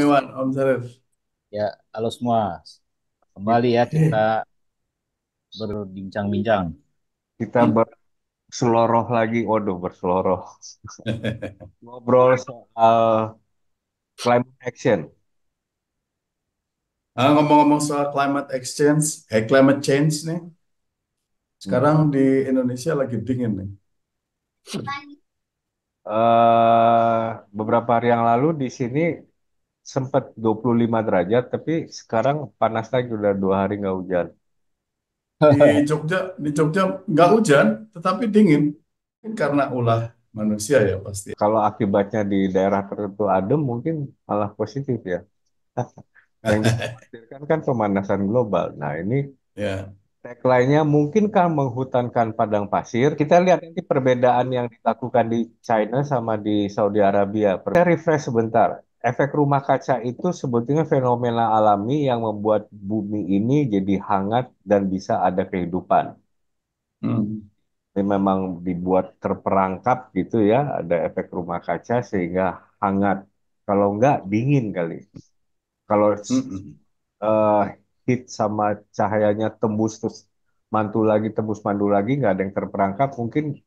Iwan, Om Sarif. Ya, halo semua. Kembali ya kita berbincang-bincang. Kita berseloroh lagi, waduh berseloroh. Ngobrol soal climate action. Ah, ngomong-ngomong soal climate exchange, eh, climate change nih. Sekarang hmm. di Indonesia lagi dingin nih. Uh, beberapa hari yang lalu di sini sempat 25 derajat, tapi sekarang panas lagi udah dua hari nggak hujan. Di Jogja, di Jogja nggak hujan, tetapi dingin. Mungkin karena ulah manusia ya pasti. Kalau akibatnya di daerah tertentu adem, mungkin malah positif ya. Yang dikhawatirkan kan pemanasan global. Nah ini ya. tagline-nya mungkinkah menghutankan padang pasir? Kita lihat nanti perbedaan yang dilakukan di China sama di Saudi Arabia. Saya refresh sebentar efek rumah kaca itu sebetulnya fenomena alami yang membuat bumi ini jadi hangat dan bisa ada kehidupan. Hmm. Ini memang dibuat terperangkap gitu ya, ada efek rumah kaca sehingga hangat. Kalau enggak dingin kali. Kalau hmm. uh, eh, hit sama cahayanya tembus terus mantul lagi, tembus mantul lagi, nggak ada yang terperangkap, mungkin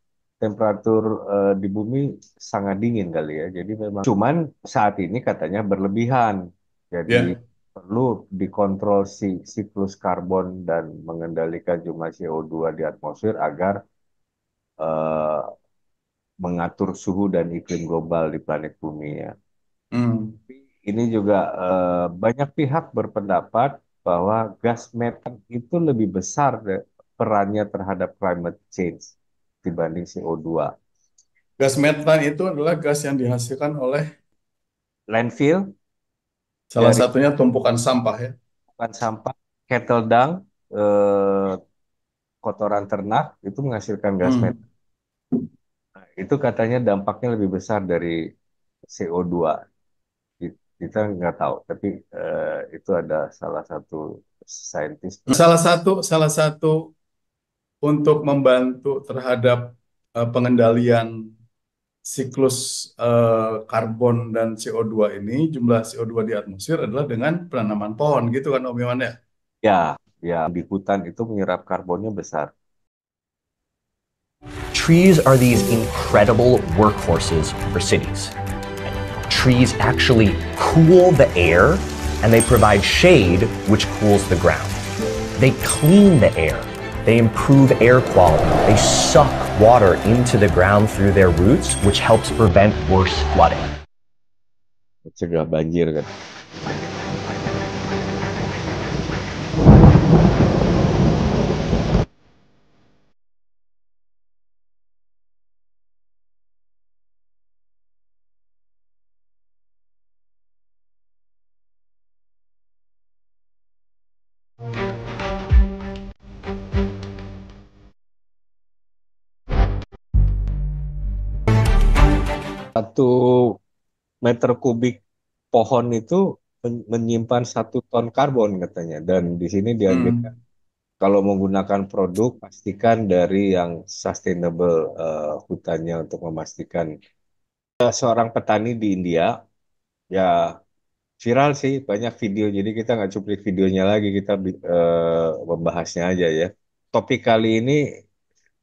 temperatur uh, di bumi sangat dingin kali ya. Jadi memang cuman saat ini katanya berlebihan. Jadi yeah. perlu dikontrol si siklus karbon dan mengendalikan jumlah CO2 di atmosfer agar uh, mengatur suhu dan iklim global di planet bumi ya. Mm. Ini juga uh, banyak pihak berpendapat bahwa gas metan itu lebih besar perannya terhadap climate change dibanding CO2. Gas metan itu adalah gas yang dihasilkan oleh landfill. Salah dari, satunya tumpukan sampah ya. Tumpukan sampah, kettle dung, eh, kotoran ternak itu menghasilkan gas hmm. metan. Nah, itu katanya dampaknya lebih besar dari CO2. Kita nggak tahu, tapi eh, itu ada salah satu saintis. Salah satu salah satu untuk membantu terhadap uh, pengendalian siklus uh, karbon dan CO2 ini jumlah CO2 di atmosfer adalah dengan penanaman pohon gitu kan Om Iwan ya? Ya, ya di hutan itu menyerap karbonnya besar. Trees are these incredible workhorses for cities. Trees actually cool the air and they provide shade which cools the ground. They clean the air They improve air quality. They suck water into the ground through their roots, which helps prevent worse flooding. Mencegah banjir kan. satu meter kubik pohon itu menyimpan satu ton karbon katanya dan di sini dianjurkan hmm. kalau menggunakan produk pastikan dari yang sustainable uh, hutannya untuk memastikan eh, seorang petani di India ya viral sih banyak video jadi kita nggak cuplik videonya lagi kita uh, membahasnya aja ya topik kali ini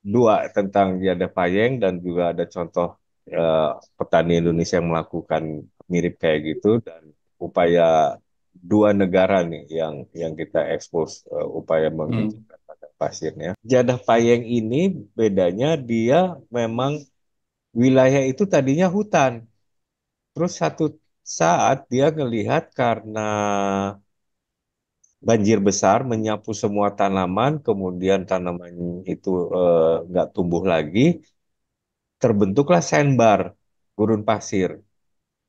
dua tentang dia ada payeng dan juga ada contoh uh, petani Indonesia yang melakukan mirip kayak gitu dan upaya dua negara nih yang yang kita ekspos uh, eh, upaya menghijaukan hmm. padang pasirnya. Jadah Payeng ini bedanya dia memang wilayah itu tadinya hutan. Terus satu saat dia ngelihat karena banjir besar menyapu semua tanaman, kemudian tanaman itu eh, nggak tumbuh lagi, terbentuklah sandbar, gurun pasir.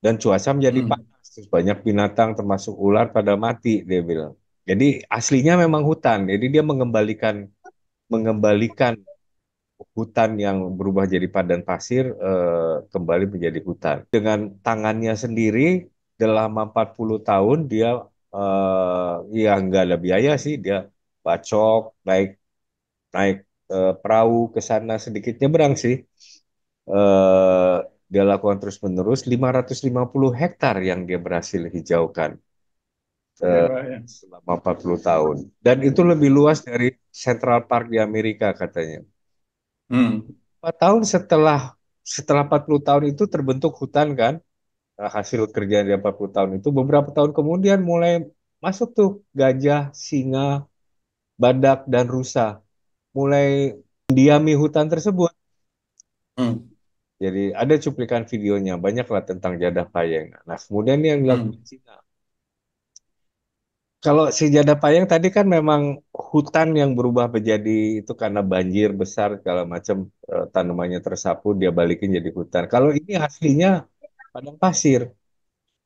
Dan cuaca menjadi hmm. panas, banyak binatang termasuk ular pada mati, dia bilang. Jadi aslinya memang hutan, jadi dia mengembalikan mengembalikan hutan yang berubah jadi padang pasir eh, kembali menjadi hutan. Dengan tangannya sendiri dalam 40 tahun dia eh, ya nggak ada biaya sih dia bacok naik naik eh, perahu ke sana sedikit nyebrang sih Eh, dia lakukan terus-menerus 550 hektar yang dia berhasil hijaukan uh, selama 40 tahun. Dan itu lebih luas dari Central Park di Amerika katanya. Hmm. 4 tahun setelah setelah 40 tahun itu terbentuk hutan kan nah, hasil kerjaan dia 40 tahun itu beberapa tahun kemudian mulai masuk tuh gajah, singa, badak dan rusa mulai mendiami hutan tersebut. Hmm. Jadi ada cuplikan videonya banyaklah tentang jadah payeng. Nah kemudian yang hmm. dilakukan hmm. Cina. Kalau si jadah payeng tadi kan memang hutan yang berubah menjadi itu karena banjir besar Kalau macam e, tanamannya tersapu dia balikin jadi hutan. Kalau ini aslinya padang pasir,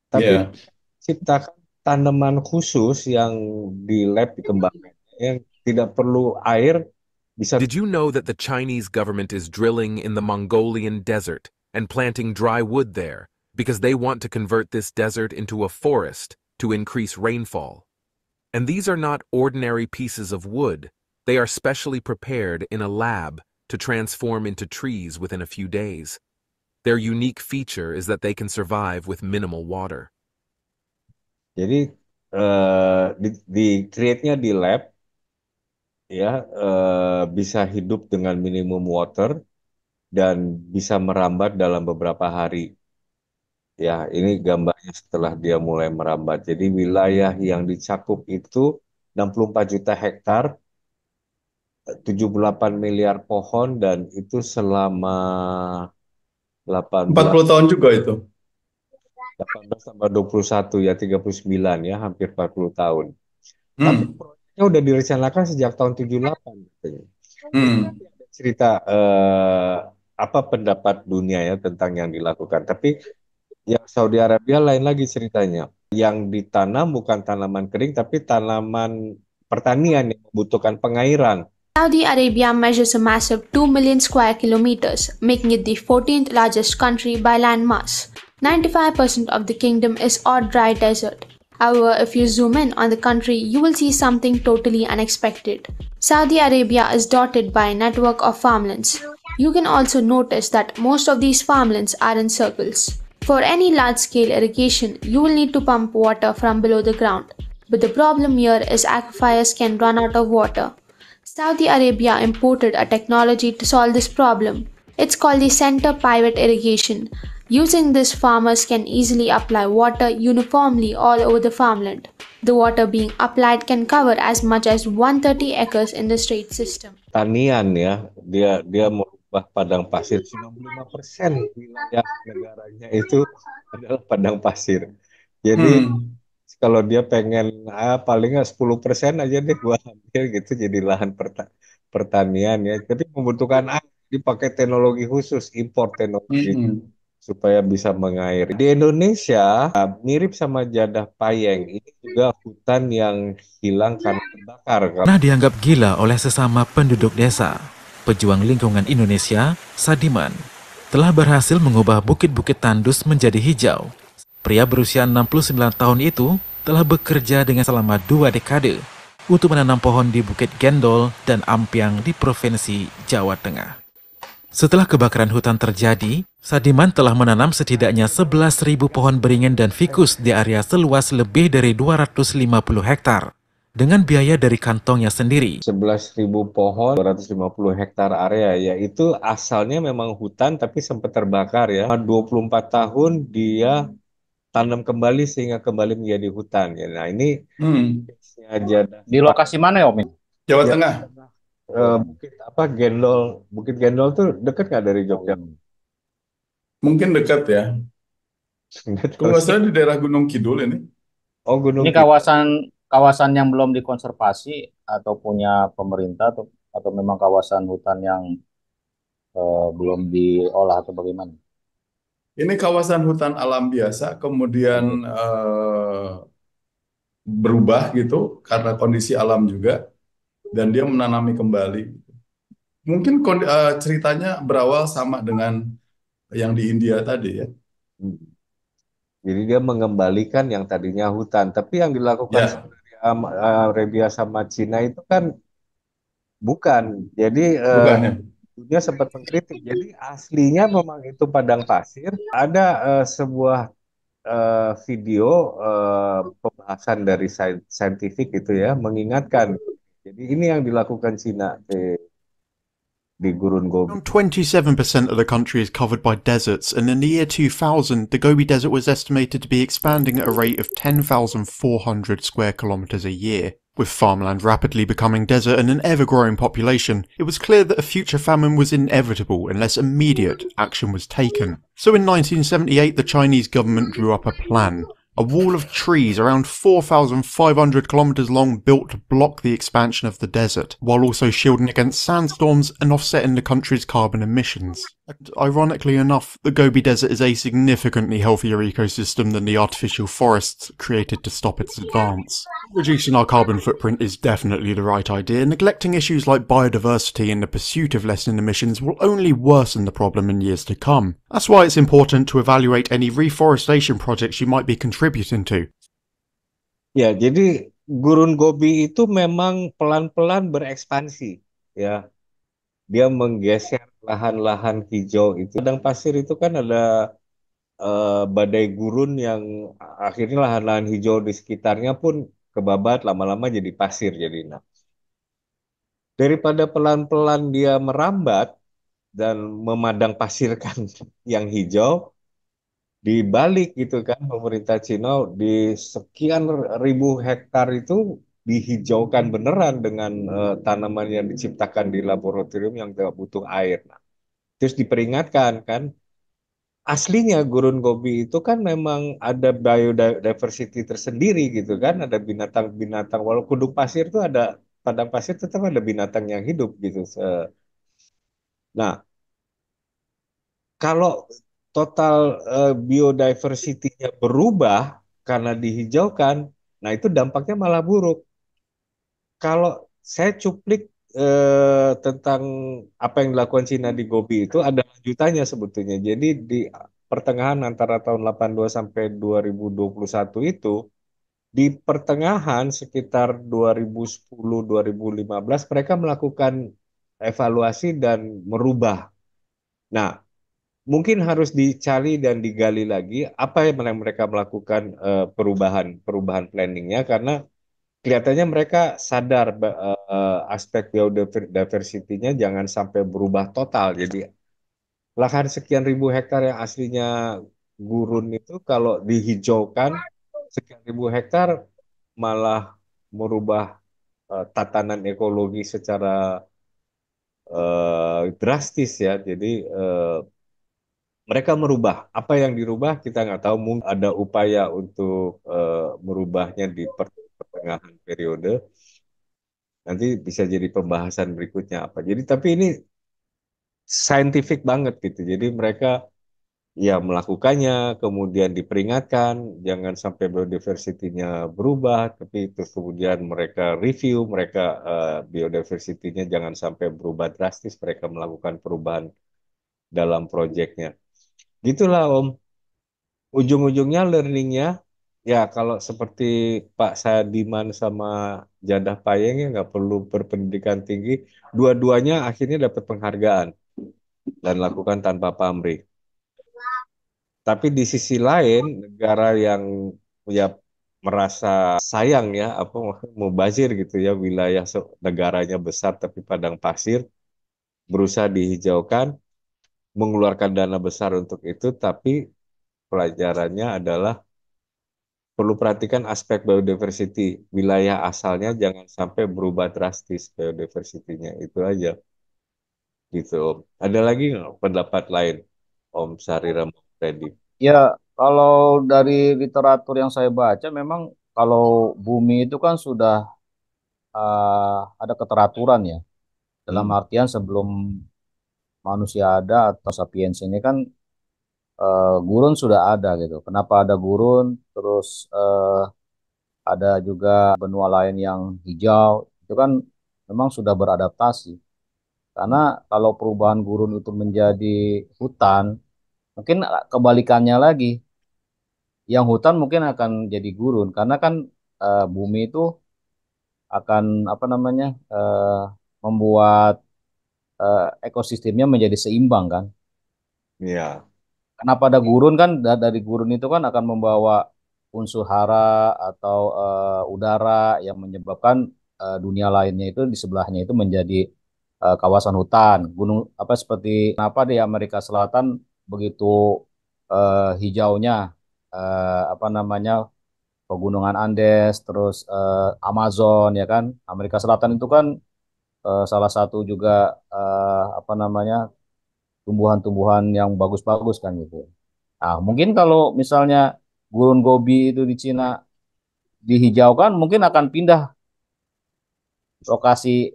tapi yeah. ciptakan tanaman khusus yang di lab dikembangkan yang tidak perlu air Did you know that the Chinese government is drilling in the Mongolian desert and planting dry wood there because they want to convert this desert into a forest to increase rainfall? And these are not ordinary pieces of wood. They are specially prepared in a lab to transform into trees within a few days. Their unique feature is that they can survive with minimal water. Jadi uh, di, di create-nya di lab ya uh, bisa hidup dengan minimum water dan bisa merambat dalam beberapa hari. Ya, ini gambarnya setelah dia mulai merambat. Jadi wilayah yang dicakup itu 64 juta hektar, 78 miliar pohon dan itu selama 18 40 tahun juga itu. 18 tambah 21 ya 39 ya hampir 40 tahun. Hmm. Tapi udah direncanakan sejak tahun 78 katanya. Hmm. Cerita uh, apa pendapat dunia ya tentang yang dilakukan. Tapi yang Saudi Arabia lain lagi ceritanya. Yang ditanam bukan tanaman kering tapi tanaman pertanian yang membutuhkan pengairan. Saudi Arabia measures a massive 2 million square kilometers, making it the 14th largest country by land mass. 95% of the kingdom is all dry desert, However, if you zoom in on the country, you will see something totally unexpected. Saudi Arabia is dotted by a network of farmlands. You can also notice that most of these farmlands are in circles. For any large-scale irrigation, you will need to pump water from below the ground. But the problem here is aquifers can run out of water. Saudi Arabia imported a technology to solve this problem. It's called the center pivot irrigation Using this, farmers can easily apply water uniformly all over the farmland. The water being applied can cover as much as 130 acres in the straight system. Tanian ya, dia dia merubah padang pasir 95% wilayah negaranya itu adalah padang pasir. Jadi hmm kalau dia pengen ah, paling 10% aja deh gua ambil gitu jadi lahan perta pertanian ya tapi membutuhkan air dipakai teknologi khusus import teknologi -hmm supaya bisa mengairi. Di Indonesia mirip sama jadah payeng ini juga hutan yang hilang karena terbakar. Nah dianggap gila oleh sesama penduduk desa. Pejuang lingkungan Indonesia, Sadiman, telah berhasil mengubah bukit-bukit tandus menjadi hijau. Pria berusia 69 tahun itu telah bekerja dengan selama dua dekade untuk menanam pohon di Bukit Gendol dan Ampiang di Provinsi Jawa Tengah. Setelah kebakaran hutan terjadi, Sadiman telah menanam setidaknya 11.000 pohon beringin dan fikus di area seluas lebih dari 250 hektar dengan biaya dari kantongnya sendiri. 11.000 pohon, 250 hektar area, yaitu asalnya memang hutan tapi sempat terbakar ya. 24 tahun dia tanam kembali sehingga kembali menjadi hutan. Ya. Nah ini hmm. aja. Di lokasi mana ya Om? Jawa, ya. Tengah. Eh, Bukit apa Gendol, Bukit Gendol tuh dekat nggak dari Jogja? Oh. Mungkin dekat ya. Kalau di daerah Gunung Kidul ini. Oh, Gunung Ini kawasan kawasan yang belum dikonservasi atau punya pemerintah atau atau memang kawasan hutan yang eh, belum diolah atau bagaimana? Ini kawasan hutan alam biasa, kemudian eh, berubah gitu karena kondisi alam juga, dan dia menanami kembali. Mungkin eh, ceritanya berawal sama dengan yang di India tadi ya. Hmm. Jadi dia mengembalikan yang tadinya hutan, tapi yang dilakukan ya. Um, Arabia sama Cina itu kan bukan. Jadi eh, bukan, ya? dunia sempat mengkritik. Jadi aslinya memang itu padang pasir. Ada uh, sebuah uh, video uh, pembahasan dari saintifik itu ya mengingatkan. Jadi ini yang dilakukan Cina. Eh the 27% of the country is covered by deserts, and in the year 2000, the Gobi Desert was estimated to be expanding at a rate of 10,400 square kilometres a year. With farmland rapidly becoming desert and an ever-growing population, it was clear that a future famine was inevitable unless immediate action was taken. So in 1978 the Chinese government drew up a plan, a wall of trees around 4,500 kilometers long built to block the expansion of the desert, while also shielding against sandstorms and offsetting the country's carbon emissions. And ironically enough, the Gobi Desert is a significantly healthier ecosystem than the artificial forests created to stop its advance. Reducing our carbon footprint is definitely the right idea. Neglecting issues like biodiversity in the pursuit of lessening emissions will only worsen the problem in years to come. That's why it's important to evaluate any reforestation projects you might be contributing to. yeah, jadi gurun Gobi itu memang pelan-pelan berekspansi, ya. dia menggeser lahan-lahan hijau itu. Padang pasir itu kan ada uh, badai gurun yang akhirnya lahan-lahan hijau di sekitarnya pun kebabat lama-lama jadi pasir jadi nah. Daripada pelan-pelan dia merambat dan memadang pasirkan yang hijau, di balik gitu kan pemerintah Cina di sekian ribu hektar itu dihijaukan beneran dengan uh, tanaman yang diciptakan di laboratorium yang tidak butuh air. Nah, terus diperingatkan kan aslinya gurun gobi itu kan memang ada biodiversity tersendiri gitu kan, ada binatang-binatang walau kuduk pasir itu ada padang pasir tetap ada binatang yang hidup gitu. Nah, kalau total uh, eh, biodiversity berubah karena dihijaukan, nah itu dampaknya malah buruk kalau saya cuplik eh, tentang apa yang dilakukan Cina di Gobi itu ada lanjutannya sebetulnya. Jadi di pertengahan antara tahun 82 sampai 2021 itu di pertengahan sekitar 2010-2015 mereka melakukan evaluasi dan merubah. Nah, mungkin harus dicari dan digali lagi apa yang mereka melakukan eh, perubahan perubahan planningnya karena kelihatannya mereka sadar uh, aspek biodiversity-nya jangan sampai berubah total. Jadi lahan sekian ribu hektar yang aslinya gurun itu kalau dihijaukan sekian ribu hektar malah merubah uh, tatanan ekologi secara uh, drastis ya. Jadi uh, mereka merubah. Apa yang dirubah kita nggak tahu. Mungkin ada upaya untuk uh, merubahnya di per pertengahan periode nanti bisa jadi pembahasan berikutnya apa jadi tapi ini saintifik banget gitu jadi mereka ya melakukannya kemudian diperingatkan jangan sampai biodiversitinya berubah tapi terus kemudian mereka review mereka uh, biodiversitinya jangan sampai berubah drastis mereka melakukan perubahan dalam proyeknya gitulah om ujung-ujungnya learningnya Ya, kalau seperti Pak Sadiman sama Jadah Payeng ya nggak perlu berpendidikan tinggi, dua-duanya akhirnya dapat penghargaan dan lakukan tanpa pamrih. Tapi di sisi lain, negara yang ya merasa sayang ya apa mau bazir gitu ya wilayah negaranya besar tapi padang pasir berusaha dihijaukan mengeluarkan dana besar untuk itu tapi pelajarannya adalah perlu perhatikan aspek biodiversity wilayah asalnya jangan sampai berubah drastis biodiversitinya itu aja gitu Om. Ada lagi nggak pendapat lain Om Sari Ramaphredi? Ya kalau dari literatur yang saya baca memang kalau bumi itu kan sudah uh, ada keteraturan ya dalam hmm. artian sebelum manusia ada atau sapiens ini kan uh, gurun sudah ada gitu. Kenapa ada gurun? Terus uh, ada juga benua lain yang hijau. Itu kan memang sudah beradaptasi. Karena kalau perubahan gurun itu menjadi hutan, mungkin kebalikannya lagi. Yang hutan mungkin akan jadi gurun karena kan uh, bumi itu akan apa namanya uh, membuat uh, ekosistemnya menjadi seimbang kan? Iya kenapa ada gurun kan dari gurun itu kan akan membawa unsur hara atau uh, udara yang menyebabkan uh, dunia lainnya itu di sebelahnya itu menjadi uh, kawasan hutan gunung apa seperti kenapa di Amerika Selatan begitu uh, hijaunya uh, apa namanya pegunungan Andes terus uh, Amazon ya kan Amerika Selatan itu kan uh, salah satu juga uh, apa namanya tumbuhan-tumbuhan yang bagus-bagus kan gitu. Nah, mungkin kalau misalnya gurun gobi itu di Cina dihijaukan, mungkin akan pindah lokasi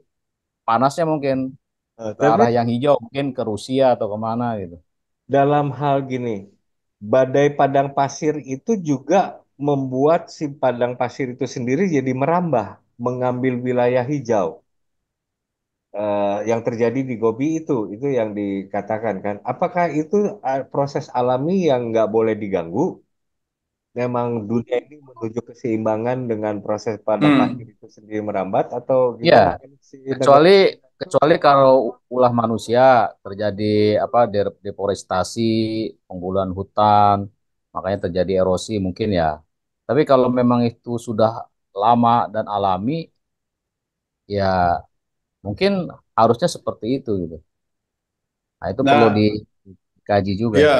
panasnya mungkin nah, ke arah yang hijau, mungkin ke Rusia atau kemana gitu. Dalam hal gini, badai padang pasir itu juga membuat si padang pasir itu sendiri jadi merambah, mengambil wilayah hijau uh, yang terjadi di Gobi itu, itu yang dikatakan kan. Apakah itu eh, proses alami yang nggak boleh diganggu? Memang dunia ini menuju keseimbangan dengan proses pada hmm. akhir itu sendiri merambat atau ya, gimana? Kan kecuali kecuali kalau ulah manusia terjadi apa deforestasi, penggulungan hutan, makanya terjadi erosi mungkin ya. Tapi kalau memang itu sudah lama dan alami, ya Mungkin harusnya seperti itu gitu. Nah, itu nah, perlu dikaji juga. Iya,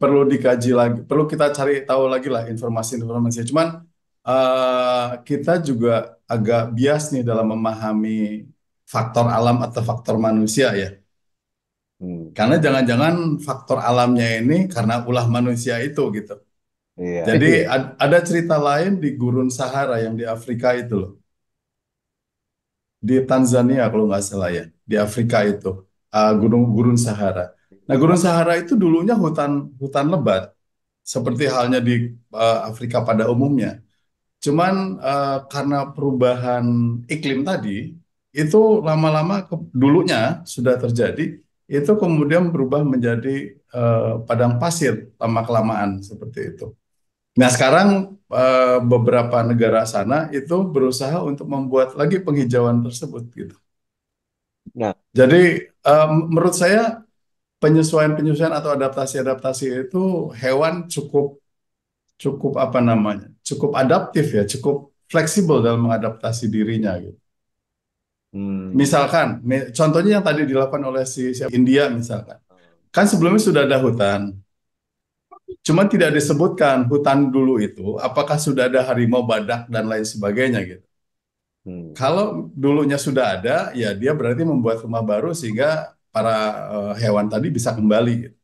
perlu dikaji lagi. Perlu kita cari tahu lagi lah informasi informasi Cuman uh, kita juga agak bias nih dalam memahami faktor alam atau faktor manusia ya. Hmm. Karena jangan-jangan faktor alamnya ini karena ulah manusia itu gitu. Iya. Jadi ada cerita lain di gurun Sahara yang di Afrika itu loh di Tanzania kalau nggak salah ya, di Afrika itu, uh, gunung gurun Sahara. Nah, gurun Sahara itu dulunya hutan hutan lebat seperti halnya di uh, Afrika pada umumnya. Cuman uh, karena perubahan iklim tadi itu lama-lama dulunya sudah terjadi itu kemudian berubah menjadi uh, padang pasir lama kelamaan seperti itu. Nah sekarang eh, beberapa negara sana itu berusaha untuk membuat lagi penghijauan tersebut gitu. Nah, jadi eh, menurut saya penyesuaian-penyesuaian atau adaptasi-adaptasi itu hewan cukup cukup apa namanya? cukup adaptif ya, cukup fleksibel dalam mengadaptasi dirinya gitu. Hmm. Misalkan, contohnya yang tadi dilakukan oleh si si India misalkan. Kan sebelumnya sudah ada hutan. Cuma tidak disebutkan hutan dulu itu apakah sudah ada harimau, badak dan lain sebagainya gitu. Hmm. Kalau dulunya sudah ada, ya dia berarti membuat rumah baru sehingga para uh, hewan tadi bisa kembali. Gitu.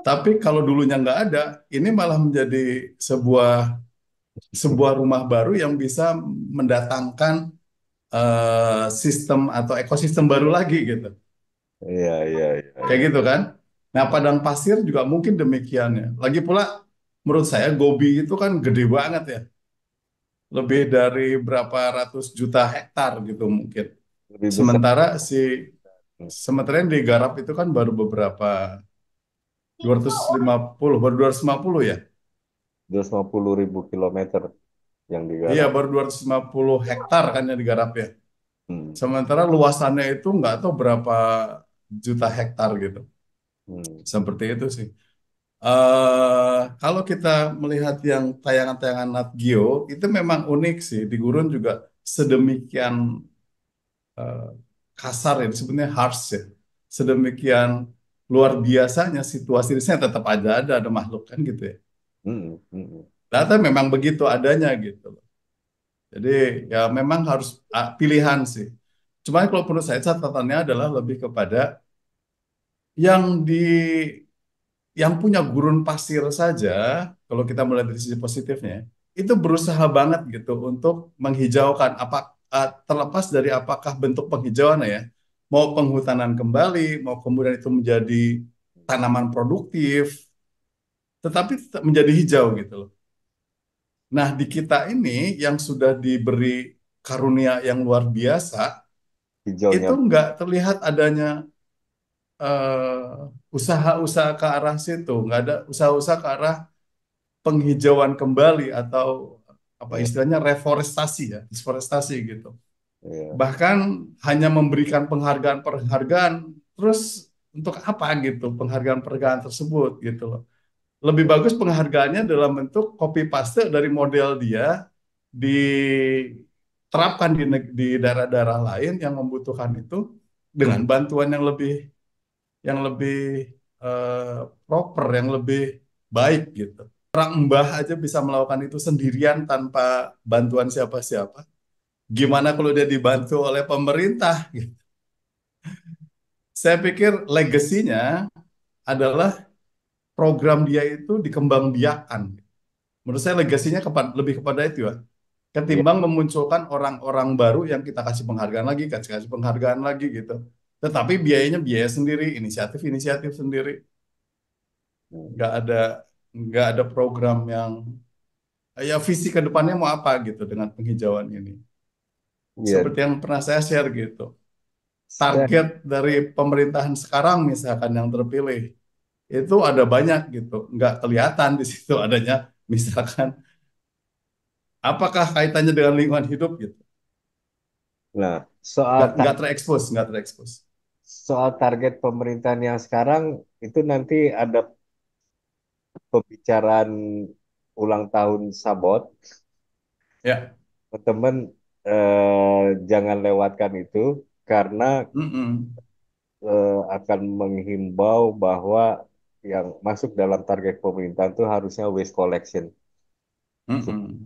Tapi kalau dulunya nggak ada, ini malah menjadi sebuah sebuah rumah baru yang bisa mendatangkan uh, sistem atau ekosistem baru lagi gitu. Iya iya. iya. Kayak gitu kan? Nah, padang pasir juga mungkin demikian ya. Lagi pula menurut saya Gobi itu kan gede banget ya. Lebih dari berapa ratus juta hektar gitu mungkin. Lebih besar. sementara si iya. sementara yang digarap itu kan baru beberapa 250 baru 250 ya. 250 ribu kilometer yang digarap. Iya, baru 250 hektar kan yang digarap ya. Hmm. Sementara luasannya itu nggak tahu berapa juta hektar gitu. Hmm. Seperti itu sih. Uh, kalau kita melihat yang tayangan-tayangan Nat Geo, itu memang unik sih. Di gurun juga sedemikian uh, kasar ya, sebenarnya harsh ya. Sedemikian luar biasanya situasi di sana tetap ada, ada, ada makhluk kan gitu ya. Hmm. Hmm. hmm. memang begitu adanya gitu Jadi ya memang harus ah, pilihan sih. Cuma kalau menurut saya catatannya adalah lebih kepada yang di yang punya gurun pasir saja kalau kita melihat dari sisi positifnya itu berusaha banget gitu untuk menghijaukan apa eh, terlepas dari apakah bentuk penghijauan ya mau penghutanan kembali mau kemudian itu menjadi tanaman produktif tetapi tetap menjadi hijau gitu loh nah di kita ini yang sudah diberi karunia yang luar biasa Hijaunya. itu nggak terlihat adanya Eh, usaha-usaha ke arah situ, nggak ada usaha-usaha ke arah penghijauan kembali atau apa iya. istilahnya reforestasi ya, deforestasi gitu. Yeah. Bahkan hanya memberikan penghargaan-penghargaan, terus untuk apa gitu penghargaan-penghargaan tersebut gitu loh. Lebih bagus penghargaannya dalam bentuk copy paste dari model dia diterapkan di di daerah-daerah lain yang membutuhkan itu dengan hmm. bantuan yang lebih yang lebih uh, proper, yang lebih baik gitu. Orang mbah aja bisa melakukan itu sendirian tanpa bantuan siapa-siapa. Gimana kalau dia dibantu oleh pemerintah gitu. Saya pikir legasinya adalah program dia itu dikembangbiakan. Menurut saya legasinya kepa lebih kepada itu ya. Ketimbang memunculkan orang-orang baru yang kita kasih penghargaan lagi, kasih penghargaan lagi gitu tetapi biayanya biaya sendiri, inisiatif-inisiatif sendiri. Nggak ada nggak ada program yang ya visi kedepannya mau apa gitu dengan penghijauan ini. Yeah. Seperti yang pernah saya share gitu. Target dari pemerintahan sekarang misalkan yang terpilih itu ada banyak gitu, nggak kelihatan di situ adanya misalkan apakah kaitannya dengan lingkungan hidup gitu. Nah, soal nggak terekspos, nggak terekspos soal target pemerintahan yang sekarang itu nanti ada pembicaraan ulang tahun Sabot. Ya. Teman-teman eh, jangan lewatkan itu karena Eh, akan menghimbau bahwa yang masuk dalam target pemerintahan itu harusnya waste collection. Mm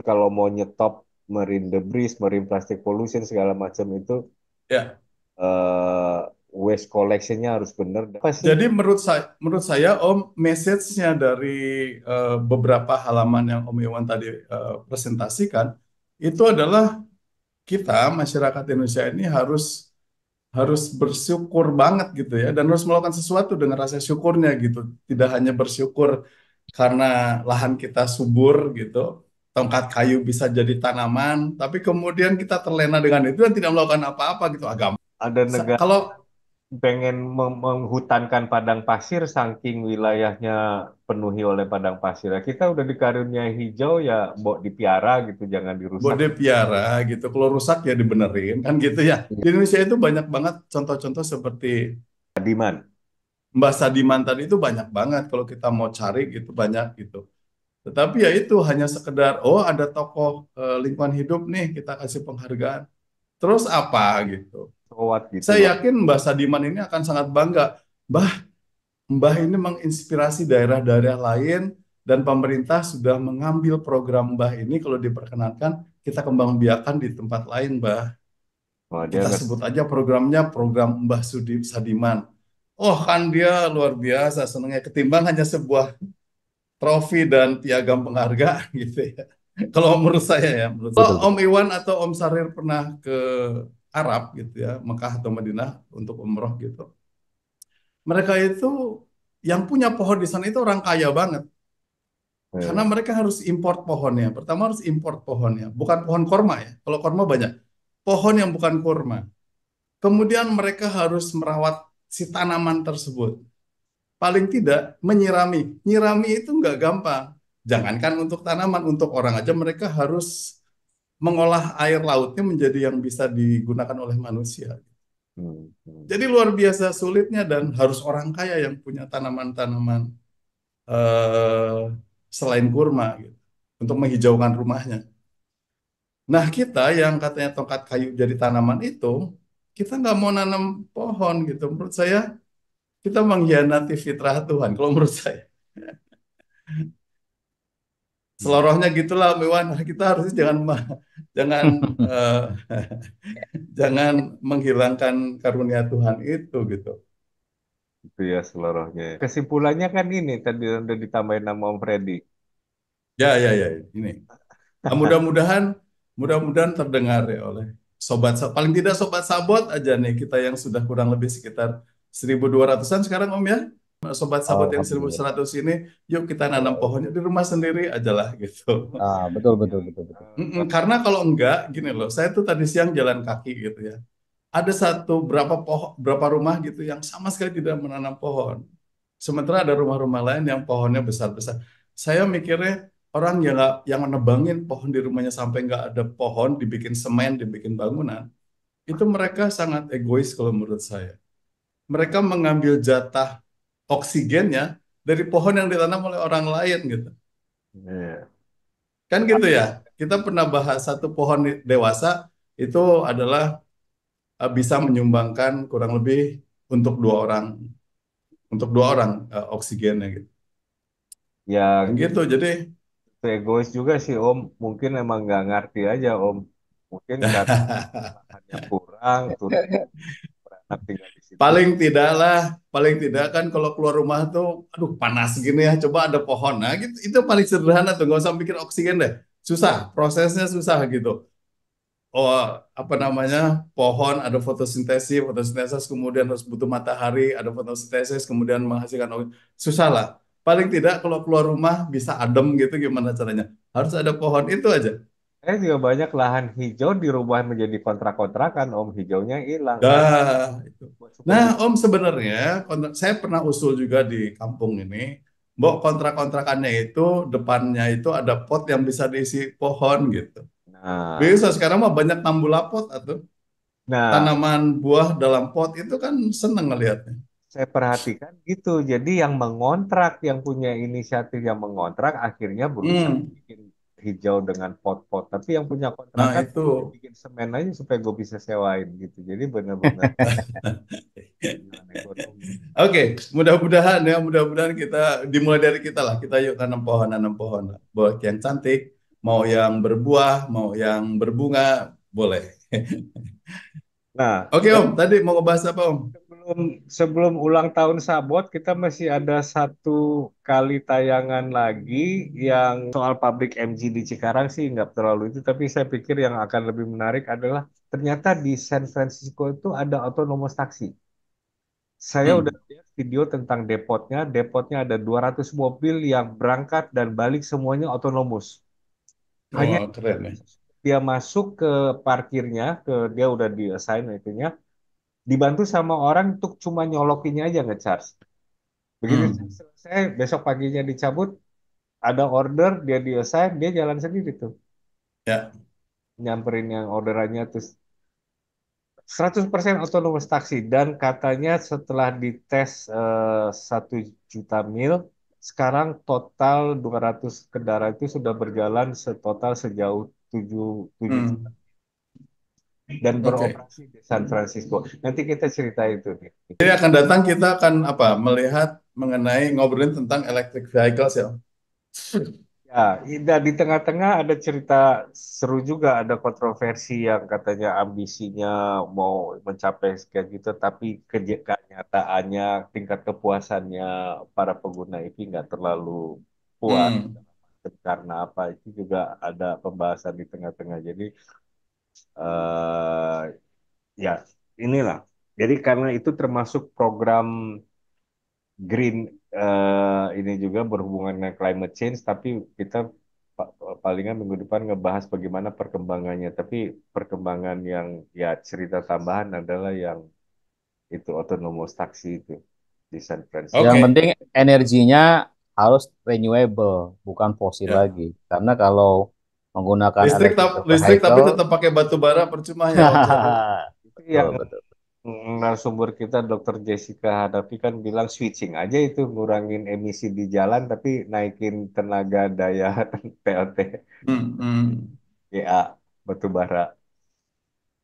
Kalau mau nyetop marine debris, marine plastic pollution segala macam itu, yeah uh, waste collectionnya harus benar. Jadi menurut saya, menurut saya Om, message-nya dari uh, beberapa halaman yang Om Iwan tadi uh, presentasikan itu adalah kita masyarakat Indonesia ini harus harus bersyukur banget gitu ya dan harus melakukan sesuatu dengan rasa syukurnya gitu. Tidak hanya bersyukur karena lahan kita subur gitu, tongkat kayu bisa jadi tanaman, tapi kemudian kita terlena dengan itu dan tidak melakukan apa-apa gitu agama ada negara kalau pengen menghutankan padang pasir saking wilayahnya penuhi oleh padang pasir. Ya, kita udah dikaruniai hijau ya di dipiara gitu, jangan dirusak. di piara gitu. Kalau rusak ya dibenerin kan gitu ya. Iya. Di Indonesia itu banyak banget contoh-contoh seperti Sadiman. Mbak Sadiman tadi itu banyak banget kalau kita mau cari gitu banyak gitu. Tetapi ya itu hanya sekedar oh ada tokoh eh, lingkungan hidup nih kita kasih penghargaan. Terus apa gitu Sowat gitu. Saya yakin Mbah Sadiman ini akan sangat bangga. Mbah, Mbah ini menginspirasi daerah-daerah lain dan pemerintah sudah mengambil program Mbah ini kalau diperkenankan kita kembang biakan di tempat lain Mbah. Wah, dia kita agak... sebut aja programnya program Mbah Sudi Sadiman. Oh kan dia luar biasa senengnya ketimbang hanya sebuah trofi dan piagam penghargaan gitu ya. Kalau menurut saya ya, menurut saya. Oh, Om Iwan atau Om Sarir pernah ke Arab gitu ya, Mekah atau Madinah untuk umroh gitu. Mereka itu yang punya pohon di sana itu orang kaya banget. Hmm. Karena mereka harus import pohonnya. Pertama harus import pohonnya, bukan pohon korma ya. Kalau korma banyak. Pohon yang bukan korma. Kemudian mereka harus merawat si tanaman tersebut. Paling tidak menyirami. Nyirami itu nggak gampang. Jangankan untuk tanaman, untuk orang aja mereka harus mengolah air lautnya menjadi yang bisa digunakan oleh manusia. Hmm, hmm. Jadi luar biasa sulitnya dan harus orang kaya yang punya tanaman-tanaman uh, selain kurma gitu, untuk menghijaukan rumahnya. Nah kita yang katanya tongkat kayu jadi tanaman itu, kita nggak mau nanam pohon gitu. Menurut saya kita mengkhianati fitrah Tuhan kalau menurut saya selorohnya gitulah Miwan kita harus jangan jangan uh, jangan menghilangkan karunia Tuhan itu gitu itu ya selorohnya kesimpulannya kan ini tadi udah ditambahin nama Om Freddy ya ya ya ini nah, mudah-mudahan mudah-mudahan terdengar ya oleh sobat paling tidak sobat sabot aja nih kita yang sudah kurang lebih sekitar 1200-an sekarang Om ya sobat-sobat yang 1100 ini, yuk kita nanam pohonnya di rumah sendiri aja lah gitu. Ah, betul betul betul betul. karena kalau enggak gini loh, saya tuh tadi siang jalan kaki gitu ya. Ada satu berapa pohon berapa rumah gitu yang sama sekali tidak menanam pohon. Sementara ada rumah-rumah lain yang pohonnya besar-besar. Saya mikirnya orang yang gak, yang menebangin pohon di rumahnya sampai nggak ada pohon dibikin semen, dibikin bangunan, itu mereka sangat egois kalau menurut saya. Mereka mengambil jatah oksigennya dari pohon yang ditanam oleh orang lain gitu. Iya. Kan gitu ya. Kita pernah bahas satu pohon dewasa itu adalah eh, bisa menyumbangkan kurang lebih untuk dua orang untuk dua orang uh, oksigennya gitu. Ya gitu. Jadi egois juga sih Om. Mungkin emang nggak ngerti aja Om. Mungkin karena kurang Paling tidak lah, paling tidak kan kalau keluar rumah tuh, aduh panas gini ya, coba ada pohon. Nah, gitu, itu paling sederhana tuh, nggak usah mikir oksigen deh. Susah, prosesnya susah gitu. Oh, apa namanya, pohon ada fotosintesis, fotosintesis kemudian harus butuh matahari, ada fotosintesis kemudian menghasilkan oksigen. Susah lah. Paling tidak kalau keluar rumah bisa adem gitu gimana caranya. Harus ada pohon, itu aja saya juga banyak lahan hijau di dirubah menjadi kontrak-kontrakan, Om. Hijaunya hilang. Nah, nah Om sebenarnya saya pernah usul juga di kampung ini, Mbok kontrak-kontrakannya itu depannya itu ada pot yang bisa diisi pohon gitu. Nah. Bisa sekarang mah banyak tambula pot atau nah. tanaman buah dalam pot itu kan seneng ngelihatnya. Saya perhatikan gitu. Jadi yang mengontrak, yang punya inisiatif yang mengontrak akhirnya berusaha hmm. bikin hijau dengan pot-pot tapi yang punya kontrakan nah, itu bikin semen aja supaya gue bisa sewain gitu jadi benar-benar oke okay. mudah-mudahan ya mudah-mudahan kita dimulai dari kita lah kita yuk tanam pohon tanam pohon buat yang cantik mau yang berbuah mau yang berbunga boleh nah oke okay, om tadi mau ngebahas apa om sebelum sebelum ulang tahun Sabot kita masih ada satu kali tayangan lagi yang soal pabrik MG di Cikarang sih nggak terlalu itu tapi saya pikir yang akan lebih menarik adalah ternyata di San Francisco itu ada autonomous taksi. Saya hmm. udah lihat video tentang depotnya, depotnya ada 200 mobil yang berangkat dan balik semuanya autonomous. Hanya oh, keren, ya? dia masuk ke parkirnya, ke dia udah di assign itunya, dibantu sama orang untuk cuma nyolokinnya aja ngecharge. Begitu hmm. selesai, besok paginya dicabut, ada order, dia di assign dia jalan sendiri tuh. Ya. Nyamperin yang orderannya terus 100% autonomous taksi dan katanya setelah dites eh, satu juta mil sekarang total 200 kendaraan itu sudah berjalan setotal sejauh 7 7 hmm. juta dan beroperasi okay. di San Francisco. Nanti kita cerita itu. Jadi akan datang kita akan apa melihat mengenai ngobrolin tentang electric vehicles ya. Ya, di tengah-tengah ada cerita seru juga, ada kontroversi yang katanya ambisinya mau mencapai sekian gitu, tapi kenyataannya tingkat kepuasannya para pengguna itu nggak terlalu puas. Hmm. Karena apa itu juga ada pembahasan di tengah-tengah. Jadi uh, ya inilah. Jadi karena itu termasuk program green uh, ini juga berhubungan dengan climate change, tapi kita palingan minggu depan ngebahas bagaimana perkembangannya. Tapi perkembangan yang ya cerita tambahan adalah yang itu autonomous taksi itu di San Francisco. Okay. Yang penting energinya harus renewable, bukan fosil yeah. lagi. Karena kalau menggunakan listrik, ta listrik tapi tetap pakai batu bara percuma ya. Iya. Hmm, narasumber kita dokter Jessica hadapi kan bilang switching aja itu ngurangin emisi di jalan tapi naikin tenaga daya PLT. Mm -hmm. Ya, batu bara.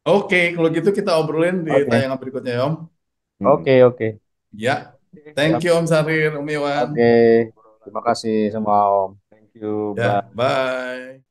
Oke, okay, kalau gitu kita obrolin di okay. tayangan berikutnya, Om. Hmm. Oke, okay, oke. Okay. Ya. Thank you Om Sarir, Om Iwan. Oke. Okay. Terima kasih semua Om. Thank you. Ya, bye. bye.